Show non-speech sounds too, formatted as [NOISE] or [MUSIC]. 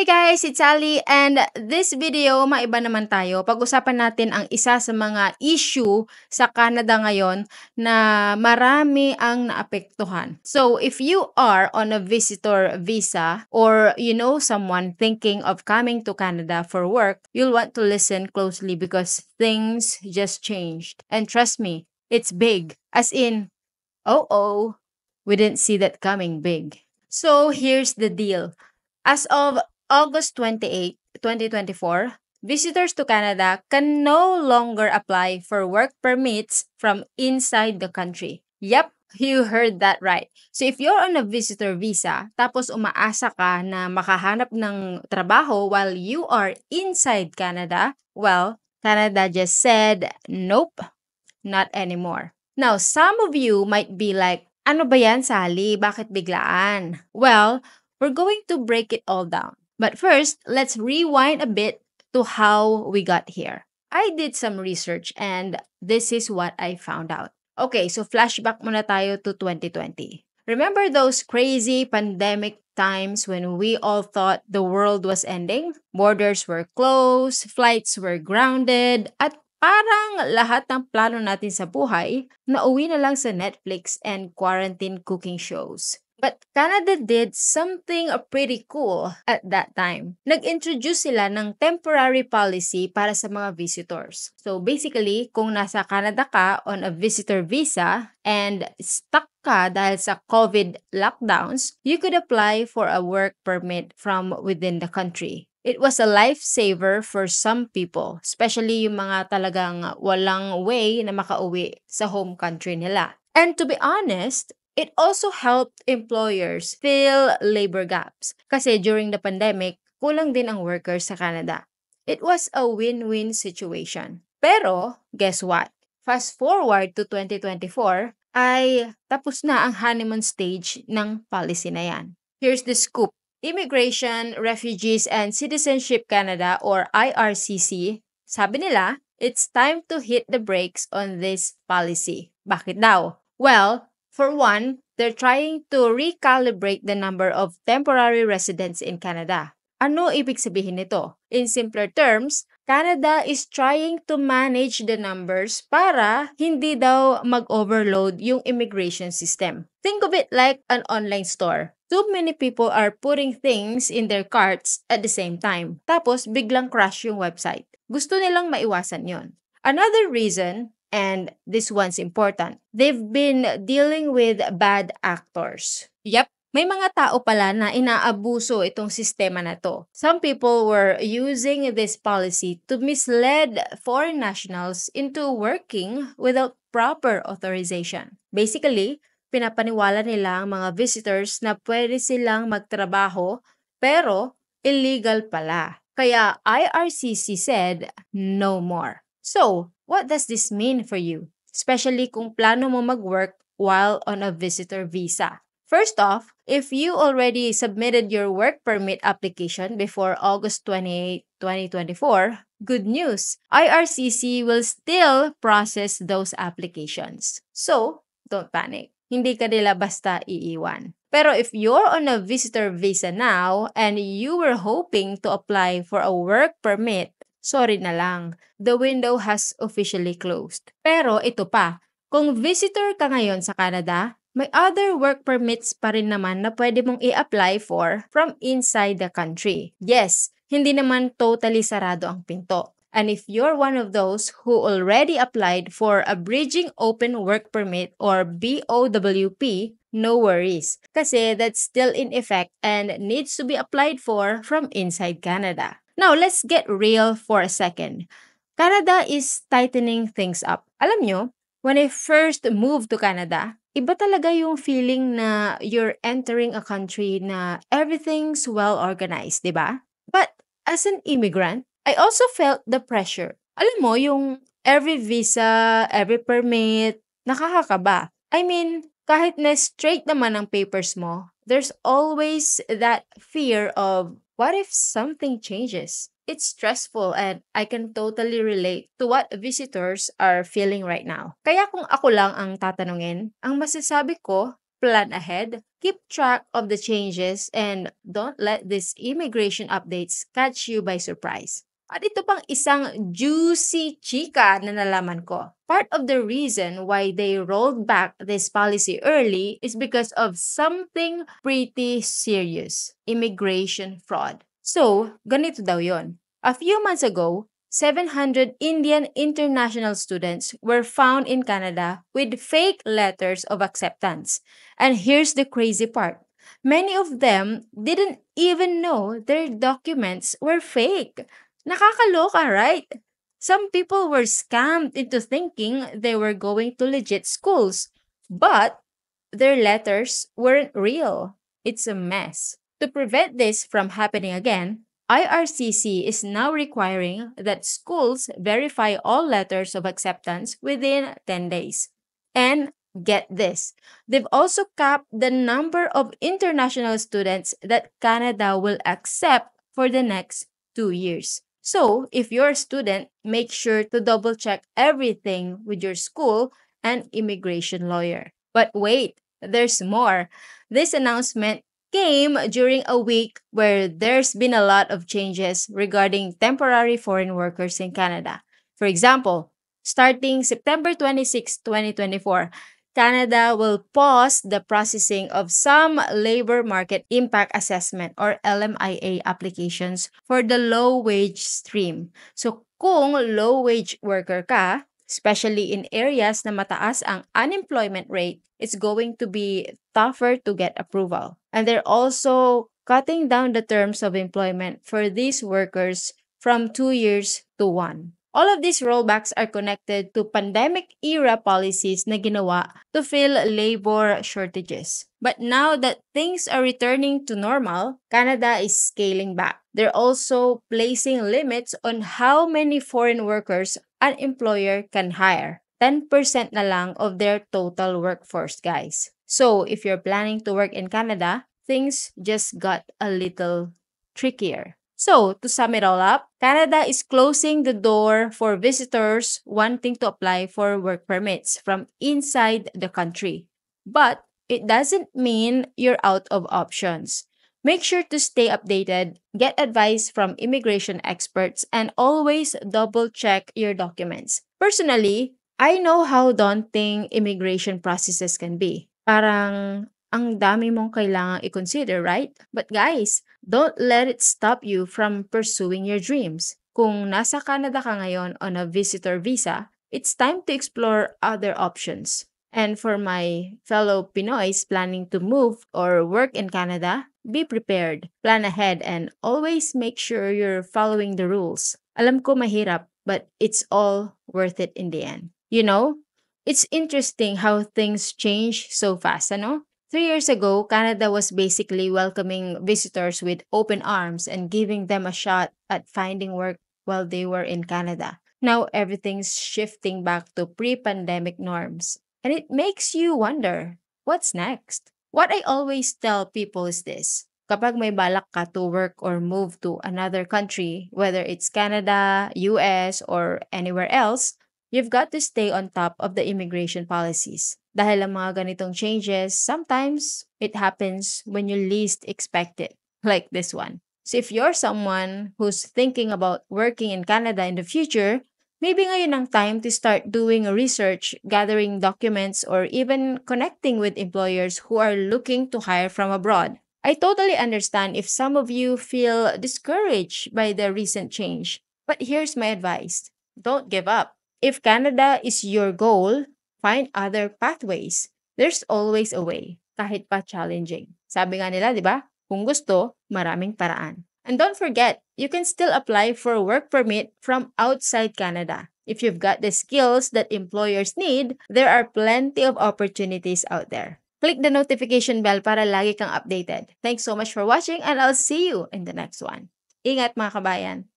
Hey guys, it's Ali and this video, maiba naman tayo. Pag-usapan natin ang isa sa mga issue sa Canada ngayon na marami ang naapektuhan. So, if you are on a visitor visa or you know someone thinking of coming to Canada for work, you'll want to listen closely because things just changed. And trust me, it's big. As in, oh-oh, we didn't see that coming big. So, here's the deal. As of August 28, 2024, visitors to Canada can no longer apply for work permits from inside the country. Yep, you heard that right. So if you're on a visitor visa, tapos umaasa ka na makahanap ng trabaho while you are inside Canada, well, Canada just said, nope, not anymore. Now, some of you might be like, ano ba yan, Sally? Bakit biglaan? Well, we're going to break it all down. But first, let's rewind a bit to how we got here. I did some research and this is what I found out. Okay, so flashback muna tayo to 2020. Remember those crazy pandemic times when we all thought the world was ending? Borders were closed, flights were grounded, at parang lahat ng plano natin sa buhay, nauwi na lang sa Netflix and quarantine cooking shows. But Canada did something uh, pretty cool at that time. Nag-introduce sila ng temporary policy para sa mga visitors. So basically, kung nasa Canada ka on a visitor visa and stuck ka dahil sa COVID lockdowns, you could apply for a work permit from within the country. It was a lifesaver for some people, especially yung mga talagang walang way na makauwi sa home country nila. And to be honest, It also helped employers fill labor gaps kasi during the pandemic, kulang din ang workers sa Canada. It was a win-win situation. Pero, guess what? Fast forward to 2024, ay tapos na ang honeymoon stage ng policy na yan. Here's the scoop. Immigration, Refugees, and Citizenship Canada or IRCC, sabi nila, it's time to hit the brakes on this policy. Bakit daw? Well, For one, they're trying to recalibrate the number of temporary residents in Canada. Ano ibig sabihin nito? In simpler terms, Canada is trying to manage the numbers para hindi daw mag-overload yung immigration system. Think of it like an online store. Too many people are putting things in their carts at the same time. Tapos biglang crash yung website. Gusto nilang maiwasan yon. Another reason and this one's important. They've been dealing with bad actors. Yep, may mga tao pala na inaabuso itong sistema na to. Some people were using this policy to mislead foreign nationals into working without proper authorization. Basically, pinapaniwala nila ang mga visitors na pwede silang magtrabaho pero illegal pala. Kaya IRCC said no more. So, what does this mean for you? Especially kung plano mo mag-work while on a visitor visa. First off, if you already submitted your work permit application before August 28, 2024, good news! IRCC will still process those applications. So, don't panic. Hindi ka nila basta iiwan. Pero if you're on a visitor visa now and you were hoping to apply for a work permit sorry na lang, the window has officially closed. Pero ito pa, kung visitor ka ngayon sa Canada, may other work permits pa rin naman na pwede mong i-apply for from inside the country. Yes, hindi naman totally sarado ang pinto. And if you're one of those who already applied for a Bridging Open Work Permit or BOWP, no worries, kasi that's still in effect and needs to be applied for from inside Canada. Now, let's get real for a second. Canada is tightening things up. Alam nyo, when I first moved to Canada, iba talaga yung feeling na you're entering a country na everything's well organized, di ba? But as an immigrant, I also felt the pressure. Alam mo, yung every visa, every permit, nakakakaba. I mean, kahit na straight naman ang papers mo, there's always that fear of What if something changes? It's stressful and I can totally relate to what visitors are feeling right now. Kaya kung ako lang ang tatanungin, ang masasabi ko, plan ahead, keep track of the changes, and don't let these immigration updates catch you by surprise. At ito pang isang juicy chika na nalaman ko. Part of the reason why they rolled back this policy early is because of something pretty serious, immigration fraud. So, ganito daw yon. A few months ago, 700 Indian international students were found in Canada with fake letters of acceptance. And here's the crazy part. Many of them didn't even know their documents were fake. Nakakaloka, right? Some people were scammed into thinking they were going to legit schools, but their letters weren't real. It's a mess. To prevent this from happening again, IRCC is now requiring that schools verify all letters of acceptance within 10 days. And get this, they've also capped the number of international students that Canada will accept for the next two years. So, if you're a student, make sure to double check everything with your school and immigration lawyer. But wait, there's more. This announcement came during a week where there's been a lot of changes regarding temporary foreign workers in Canada. For example, starting September 26, 2024, Canada will pause the processing of some labor market impact assessment or LMIA applications for the low wage stream. So kung low wage worker ka, especially in areas na mataas ang unemployment rate, it's going to be tougher to get approval. And they're also cutting down the terms of employment for these workers from 2 years to 1. All of these rollbacks are connected to pandemic-era policies na ginawa to fill labor shortages. But now that things are returning to normal, Canada is scaling back. They're also placing limits on how many foreign workers an employer can hire. 10% na lang of their total workforce, guys. So, if you're planning to work in Canada, things just got a little trickier. So, to sum it all up, Canada is closing the door for visitors wanting to apply for work permits from inside the country. But it doesn't mean you're out of options. Make sure to stay updated, get advice from immigration experts, and always double check your documents. Personally, I know how daunting immigration processes can be. Parang ang dami mong kailangang i-consider, right? But guys, don't let it stop you from pursuing your dreams. Kung nasa Canada ka ngayon on a visitor visa, it's time to explore other options. And for my fellow Pinoys planning to move or work in Canada, be prepared, plan ahead, and always make sure you're following the rules. Alam ko mahirap, but it's all worth it in the end. You know, it's interesting how things change so fast, ano? Three years ago, Canada was basically welcoming visitors with open arms and giving them a shot at finding work while they were in Canada. Now everything's shifting back to pre pandemic norms. And it makes you wonder what's next? What I always tell people is this kapag may balak ka to work or move to another country, whether it's Canada, US, or anywhere else, You've got to stay on top of the immigration policies. Dahil ang mga ganitong changes, sometimes it happens when you least expect it, [LAUGHS] like this one. So if you're someone who's thinking about working in Canada in the future, maybe ngayon ang time to start doing research, gathering documents, or even connecting with employers who are looking to hire from abroad. I totally understand if some of you feel discouraged by the recent change, but here's my advice don't give up. If Canada is your goal, find other pathways. There's always a way, kahit pa challenging. Sabi nga nila, di ba? Kung gusto, maraming paraan. And don't forget, you can still apply for a work permit from outside Canada. If you've got the skills that employers need, there are plenty of opportunities out there. Click the notification bell para lagi kang updated. Thanks so much for watching and I'll see you in the next one. Ingat mga kabayan!